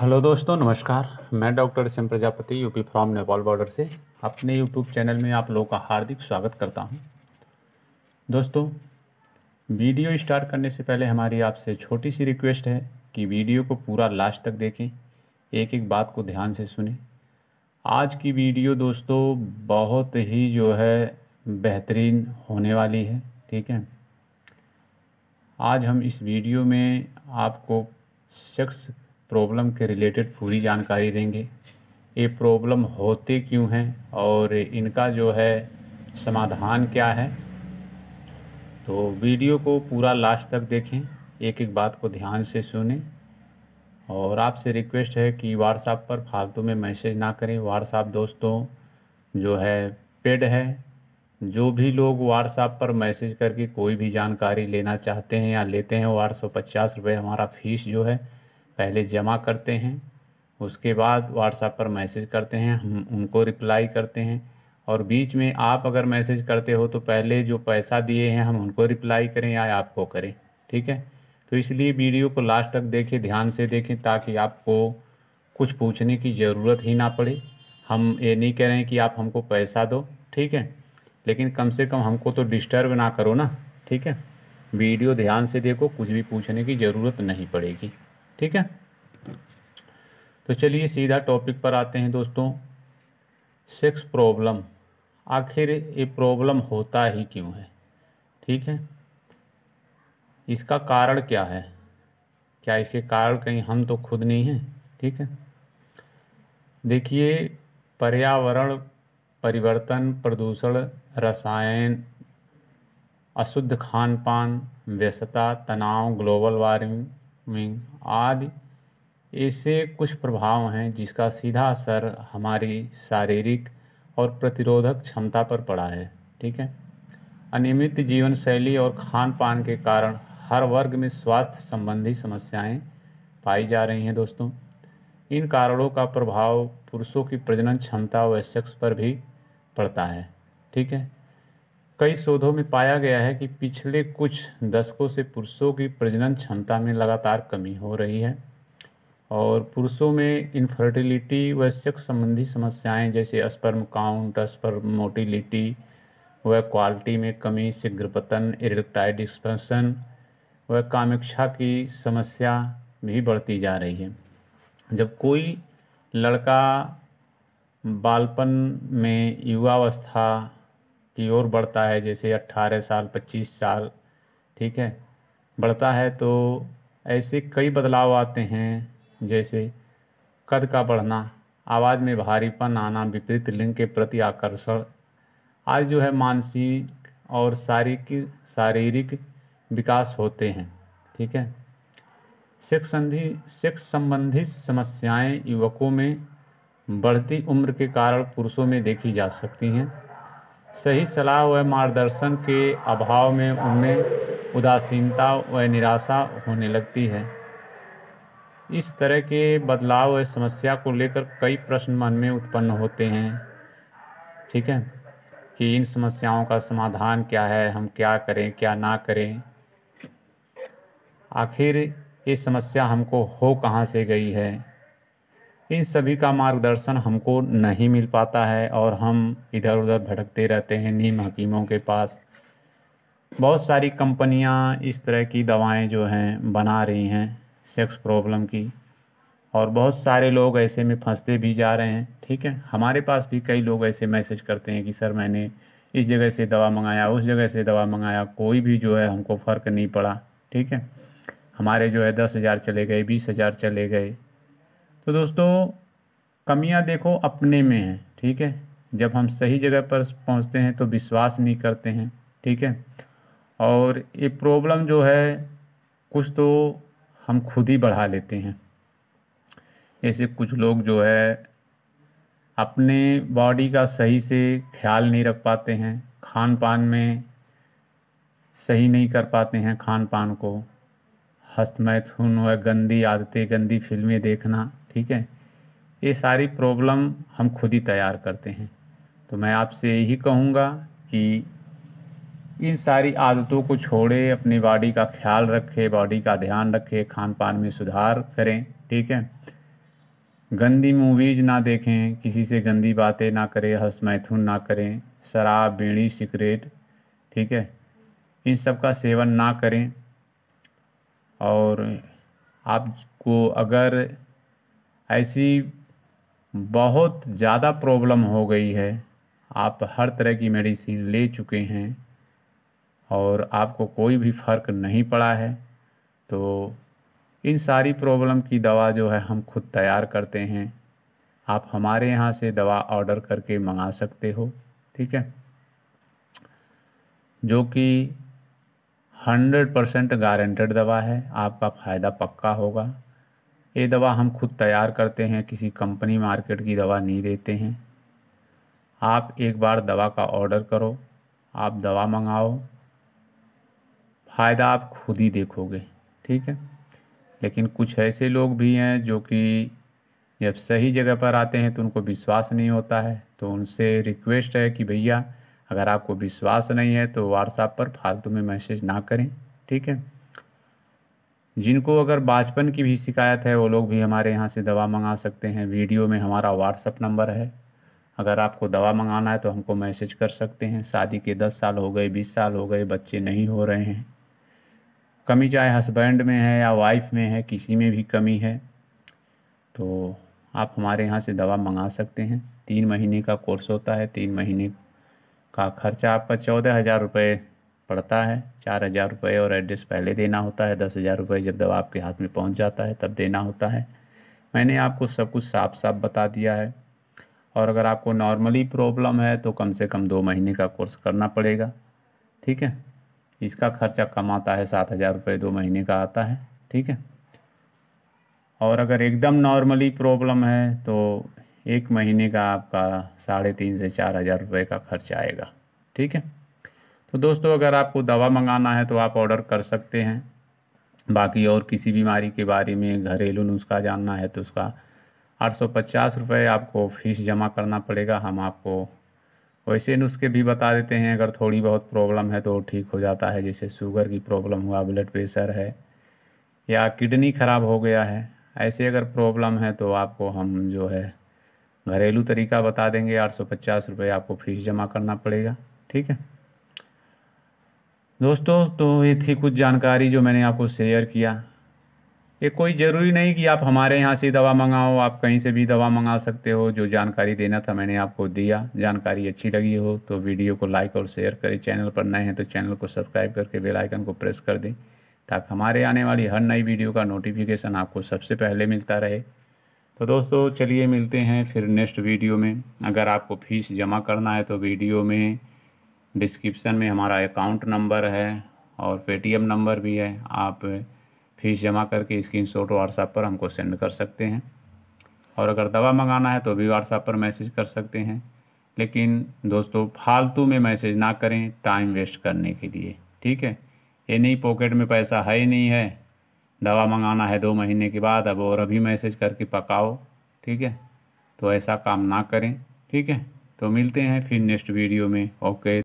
hello दोस्तों नमस्कार मैं डॉक्टर सिम Prajapati UP from Nepal border से अपने यूट्यूब चैनल में आप लोगों का हार्दिक स्वागत करता हूं दोस्तों वीडियो स्टार्ट करने से पहले हमारी आपसे छोटी सी रिक्वेस्ट है कि वीडियो को पूरा लास्ट तक देखें एक एक बात को ध्यान से सुने आज की वीडियो दोस्तों बहुत ही जो है बेहतरीन होने वाली है ठीक है आज हम इस वीडियो में आपको सेक्स प्रॉब्लम के रिलेटेड पूरी जानकारी देंगे ये प्रॉब्लम होते क्यों हैं और इनका जो है समाधान क्या है तो वीडियो को पूरा लास्ट तक देखें एक एक बात को ध्यान से सुने और आपसे रिक्वेस्ट है कि व्हाट्सएप पर फालतू में मैसेज ना करें व्हाट्सएप दोस्तों जो है पेड है जो भी लोग व्हाट्सएप पर मैसेज करके कोई भी जानकारी लेना चाहते हैं या लेते हैं व्हाट्सएप पचास रुपये हमारा फीस जो है पहले जमा करते हैं उसके बाद व्हाट्सएप पर मैसेज करते हैं हम उनको रिप्लाई करते हैं और बीच में आप अगर मैसेज करते हो तो पहले जो पैसा दिए हैं हम उनको रिप्लाई करें या आपको करें ठीक है तो इसलिए वीडियो को लास्ट तक देखें ध्यान से देखें ताकि आपको कुछ पूछने की ज़रूरत ही ना पड़े हम ये नहीं कह रहे हैं कि आप हमको पैसा दो ठीक है लेकिन कम से कम हमको तो डिस्टर्ब ना करो ना ठीक है वीडियो ध्यान से देखो कुछ भी पूछने की ज़रूरत नहीं पड़ेगी ठीक है तो चलिए सीधा टॉपिक पर आते हैं दोस्तों सेक्स प्रॉब्लम आखिर ये प्रॉब्लम होता ही क्यों है ठीक है इसका कारण क्या है क्या इसके कारण कहीं हम तो खुद नहीं हैं ठीक है देखिए पर्यावरण परिवर्तन प्रदूषण रसायन अशुद्ध खान पान व्यस्तता तनाव ग्लोबल वार्मिंग में आदि ऐसे कुछ प्रभाव हैं जिसका सीधा असर हमारी शारीरिक और प्रतिरोधक क्षमता पर पड़ा है ठीक है अनियमित जीवन शैली और खान पान के कारण हर वर्ग में स्वास्थ्य संबंधी समस्याएं पाई जा रही हैं दोस्तों इन कारणों का प्रभाव पुरुषों की प्रजनन क्षमता व सेक्स पर भी पड़ता है ठीक है कई शोधों में पाया गया है कि पिछले कुछ दशकों से पुरुषों की प्रजनन क्षमता में लगातार कमी हो रही है और पुरुषों में इनफर्टिलिटी व सेक्स संबंधी समस्याएं जैसे स्पर्म काउंट स्पर्म मोटिलिटी व क्वालिटी में कमी शीघ्रपतन इरेक्टाइड एक्सपेंशन व कामेक्षा की समस्या भी बढ़ती जा रही है जब कोई लड़का बालपन में युवावस्था की ओर बढ़ता है जैसे अट्ठारह साल पच्चीस साल ठीक है बढ़ता है तो ऐसे कई बदलाव आते हैं जैसे कद का बढ़ना आवाज़ में भारीपन आना विपरीत लिंग के प्रति आकर्षण आज जो है मानसिक और शारीरिक शारीरिक विकास होते हैं ठीक है सेक्स संधि सेक्स संबंधी समस्याएं युवकों में बढ़ती उम्र के कारण पुरुषों में देखी जा सकती हैं सही सलाह व मार्गदर्शन के अभाव में उनमें उदासीनता व निराशा होने लगती है इस तरह के बदलाव व समस्या को लेकर कई प्रश्न मन में उत्पन्न होते हैं ठीक है कि इन समस्याओं का समाधान क्या है हम क्या करें क्या ना करें आखिर ये समस्या हमको हो कहाँ से गई है इन सभी का मार्गदर्शन हमको नहीं मिल पाता है और हम इधर उधर भटकते रहते हैं नीम हकीमों के पास बहुत सारी कंपनियां इस तरह की दवाएं जो हैं बना रही हैं सेक्स प्रॉब्लम की और बहुत सारे लोग ऐसे में फंसते भी जा रहे हैं ठीक है हमारे पास भी कई लोग ऐसे मैसेज करते हैं कि सर मैंने इस जगह से दवा मंगाया उस जगह से दवा मंगाया कोई भी जो है हमको फ़र्क नहीं पड़ा ठीक है हमारे जो है दस हज़ार चले गए बीस हज़ार चले गए तो दोस्तों कमियां देखो अपने में है ठीक है जब हम सही जगह पर पहुंचते हैं तो विश्वास नहीं करते हैं ठीक है और ये प्रॉब्लम जो है कुछ तो हम खुद ही बढ़ा लेते हैं ऐसे कुछ लोग जो है अपने बॉडी का सही से ख्याल नहीं रख पाते हैं खान पान में सही नहीं कर पाते हैं खान पान को हस्तमैथुन व गंदी आदतें गंदी फिल्में देखना ठीक है ये सारी प्रॉब्लम हम खुद ही तैयार करते हैं तो मैं आपसे यही कहूँगा कि इन सारी आदतों को छोड़े अपनी बॉडी का ख्याल रखे बॉडी का ध्यान रखें खान पान में सुधार करें ठीक है गंदी मूवीज़ ना देखें किसी से गंदी बातें ना करें हंस मैथुन ना करें शराब बीड़ी सिगरेट ठीक है इन सब का सेवन ना करें और आपको अगर ऐसी बहुत ज़्यादा प्रॉब्लम हो गई है आप हर तरह की मेडिसिन ले चुके हैं और आपको कोई भी फ़र्क नहीं पड़ा है तो इन सारी प्रॉब्लम की दवा जो है हम खुद तैयार करते हैं आप हमारे यहाँ से दवा ऑर्डर करके मंगा सकते हो ठीक है जो कि हंड्रेड परसेंट गारंटेड दवा है आपका फ़ायदा पक्का होगा ये दवा हम खुद तैयार करते हैं किसी कंपनी मार्केट की दवा नहीं देते हैं आप एक बार दवा का ऑर्डर करो आप दवा मंगाओ फ़ायदा आप खुद ही देखोगे ठीक है लेकिन कुछ ऐसे लोग भी हैं जो कि जब सही जगह पर आते हैं तो उनको विश्वास नहीं होता है तो उनसे रिक्वेस्ट है कि भैया अगर आपको विश्वास नहीं है तो व्हाट्सएप पर फालतू में मैसेज ना करें ठीक है जिनको अगर बाचपन की भी शिकायत है वो लोग भी हमारे यहाँ से दवा मंगा सकते हैं वीडियो में हमारा व्हाट्सअप नंबर है अगर आपको दवा मंगाना है तो हमको मैसेज कर सकते हैं शादी के दस साल हो गए बीस साल हो गए बच्चे नहीं हो रहे हैं कमी चाहे हस्बैंड में है या वाइफ में है किसी में भी कमी है तो आप हमारे यहाँ से दवा मंगा सकते हैं तीन महीने का कोर्स होता है तीन महीने का खर्चा आपका चौदह हज़ार रुपये पड़ता है चार हज़ार रुपये और एड्रेस पहले देना होता है दस हज़ार रुपये जब दवा आपके हाथ में पहुंच जाता है तब देना होता है मैंने आपको सब कुछ साफ साफ बता दिया है और अगर आपको नॉर्मली प्रॉब्लम है तो कम से कम दो महीने का कोर्स करना पड़ेगा ठीक है इसका खर्चा कम आता है सात हज़ार रुपये दो महीने का आता है ठीक है और अगर एकदम नॉर्मली प्रॉब्लम है तो एक महीने का आपका साढ़े तीन से चार हज़ार रुपये का खर्चा आएगा ठीक है तो दोस्तों अगर आपको दवा मंगाना है तो आप ऑर्डर कर सकते हैं बाकी और किसी बीमारी के बारे में घरेलू नुस्खा जानना है तो उसका आठ सौ पचास रुपये आपको फ़ीस जमा करना पड़ेगा हम आपको वैसे नुस्खे भी बता देते हैं अगर थोड़ी बहुत प्रॉब्लम है तो ठीक हो जाता है जैसे शुगर की प्रॉब्लम हुआ ब्लड प्रेशर है या किडनी ख़राब हो गया है ऐसे अगर प्रॉब्लम है तो आपको हम जो है घरेलू तरीका बता देंगे आठ सौ पचास रुपये आपको फ़ीस जमा करना पड़ेगा ठीक है दोस्तों तो ये थी कुछ जानकारी जो मैंने आपको शेयर किया ये कोई ज़रूरी नहीं कि आप हमारे यहाँ से दवा मंगाओ आप कहीं से भी दवा मंगा सकते हो जो जानकारी देना था मैंने आपको दिया जानकारी अच्छी लगी हो तो वीडियो को लाइक और शेयर करें चैनल पर नए हैं तो चैनल को सब्सक्राइब करके बेल आइकन को प्रेस कर दें ताकि हमारे आने वाली हर नई वीडियो का नोटिफिकेशन आपको सबसे पहले मिलता रहे तो दोस्तों चलिए मिलते हैं फिर नेक्स्ट वीडियो में अगर आपको फीस जमा करना है तो वीडियो में डिस्क्रिप्शन में हमारा अकाउंट नंबर है और पेटीएम नंबर भी है आप फीस जमा करके स्क्रीन शॉट व्हाट्सएप पर हमको सेंड कर सकते हैं और अगर दवा मंगाना है तो भी व्हाट्सएप पर मैसेज कर सकते हैं लेकिन दोस्तों फालतू में मैसेज ना करें टाइम वेस्ट करने के लिए ठीक है ये नहीं पॉकेट में पैसा है ही नहीं है दवा मंगाना है दो महीने के बाद अब और अभी मैसेज करके पकाओ ठीक है तो ऐसा काम ना करें ठीक है तो मिलते हैं फिर नेक्स्ट वीडियो में ओके